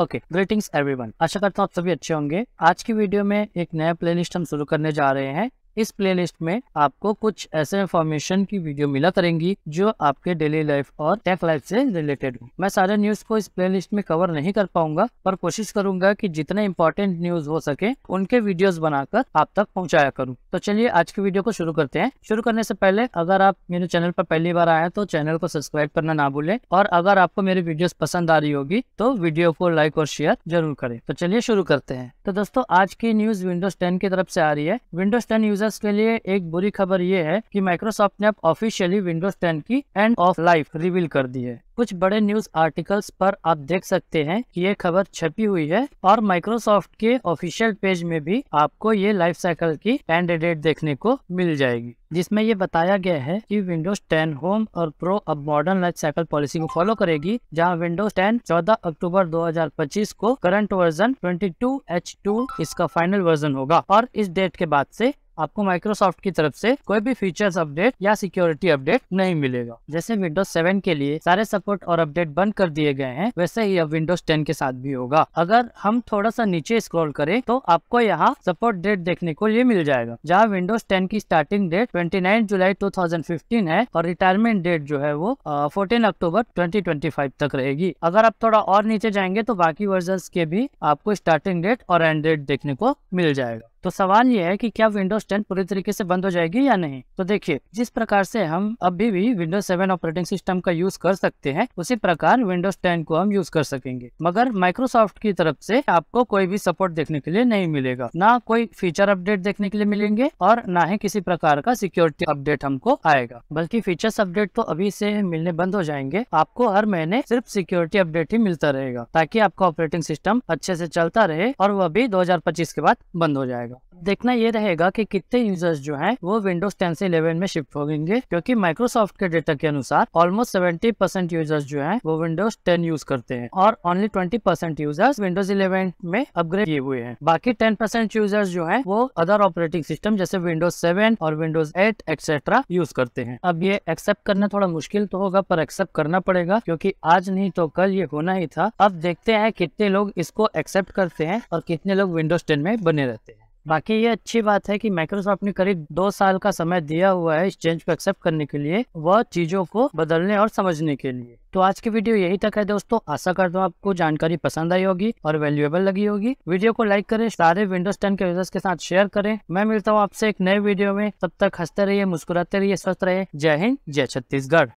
okay greetings everyone आशा करता हूँ आप सभी अच्छे होंगे आज की वीडियो में एक नया प्लेलिस्ट हम शुरू करने जा रहे हैं इस प्लेलिस्ट में आपको कुछ ऐसे इन्फॉर्मेशन की वीडियो मिला करेंगी जो आपके डेली लाइफ और टेक लाइफ से रिलेटेड हो मैं सारे न्यूज को इस प्लेलिस्ट में कवर नहीं कर पाऊंगा पर कोशिश करूंगा कि जितने इम्पोर्टेंट न्यूज हो सके उनके वीडियोस बनाकर आप तक पहुंचाया करूं तो चलिए आज की वीडियो को शुरू करते हैं शुरू करने ऐसी पहले अगर आप मेरे चैनल पर पहली बार आए तो चैनल को सब्सक्राइब करना ना भूले और अगर आपको मेरी वीडियो पसंद आ रही होगी तो वीडियो को लाइक और शेयर जरूर करें तो चलिए शुरू करते हैं तो दोस्तों आज की न्यूज विंडोज टेन की तरफ ऐसी आ रही है विंडोज टेन यूजर यूजर्स के लिए एक बुरी खबर ये है कि माइक्रोसॉफ्ट ने अब ऑफिशियली विंडोज 10 की एंड ऑफ लाइफ रिवील कर दी है कुछ बड़े न्यूज आर्टिकल्स पर आप देख सकते हैं कि ये खबर छपी हुई है और माइक्रोसॉफ्ट के ऑफिशियल पेज में भी आपको ये लाइफ साइकिल की एंड डेट देखने को मिल जाएगी जिसमें ये बताया गया है कि विंडोज 10 होम और प्रो अब मॉडर्न लाइफ साइकिल पॉलिसी को फॉलो करेगी जहां विंडोज 10 14 अक्टूबर 2025 को करंट वर्जन 22H2 इसका फाइनल वर्जन होगा और इस डेट के बाद ऐसी आपको माइक्रोसॉफ्ट की तरफ से कोई भी फीचर्स अपडेट या सिक्योरिटी अपडेट नहीं मिलेगा जैसे विंडोज 7 के लिए सारे सपोर्ट और अपडेट बंद कर दिए गए हैं वैसे ही अब विंडोज 10 के साथ भी होगा अगर हम थोड़ा सा नीचे स्क्रॉल करें तो आपको यहाँ सपोर्ट डेट देखने को ये मिल जाएगा जहाँ विंडोज टेन की starting date twenty July two है और रिटायरमेंट डेट जो है वो फोर्टीन अक्टूबर ट्वेंटी तक रहेगी अगर आप थोड़ा और नीचे जाएंगे तो बाकी वर्जन के भी आपको स्टार्टिंग डेट और एंड डेट देखने को मिल जाएगा तो सवाल ये है कि क्या विंडोज 10 पूरी तरीके से बंद हो जाएगी या नहीं तो देखिए जिस प्रकार से हम अभी भी विंडोज 7 ऑपरेटिंग सिस्टम का यूज कर सकते हैं उसी प्रकार विंडोज 10 को हम यूज कर सकेंगे मगर माइक्रोसॉफ्ट की तरफ से आपको कोई भी सपोर्ट देखने के लिए नहीं मिलेगा ना कोई फीचर अपडेट देखने के लिए मिलेंगे और ना ही किसी प्रकार का सिक्योरिटी अपडेट हमको आएगा बल्कि फीचर अपडेट तो अभी से मिलने बंद हो जाएंगे आपको हर महीने सिर्फ सिक्योरिटी अपडेट ही मिलता रहेगा ताकि आपका ऑपरेटिंग सिस्टम अच्छे से चलता रहे और वह भी दो के बाद बंद हो जाएगा रहेगा देखना ये रहेगा कि कितने यूजर्स जो हैं वो विंडोज 10 से 11 में शिफ्ट हो गएंगे क्योंकि माइक्रोसॉफ्ट के डेटा के अनुसार ऑलमोस्ट 70 परसेंट यूजर्स जो हैं वो विंडोज 10 यूज करते हैं और ओनली 20 परसेंट यूजर्स विंडोज 11 में अपग्रेड किए हुए हैं बाकी 10 परसेंट यूजर्स जो है वो अदर ऑपरेटिंग सिस्टम जैसे विंडोज सेवन और विंडोज एट एक्सेट्रा यूज करते हैं अब ये एक्सेप्ट करना थोड़ा मुश्किल तो होगा पर एक्सेप्ट करना पड़ेगा क्योंकि आज नहीं तो कल ये होना ही था अब देखते हैं कितने लोग इसको एक्सेप्ट करते हैं और कितने लोग विंडोज टेन में बने रहते हैं बाकी ये अच्छी बात है कि माइक्रोसॉफ्ट ने करीब दो साल का समय दिया हुआ है इस चेंज को एक्सेप्ट करने के लिए वह चीजों को बदलने और समझने के लिए तो आज की वीडियो यही तक है दोस्तों आशा करता हूँ आपको जानकारी पसंद आई होगी और वैल्यूएबल लगी होगी वीडियो को लाइक करें सारे विंडोज टेन के यूजर्स के साथ शेयर करें मैं मिलता हूँ आपसे एक नए वीडियो में तब तक हंसते रहिए मुस्कुराते रहिए स्वस्थ रहे जय हिंद जय छत्तीसगढ़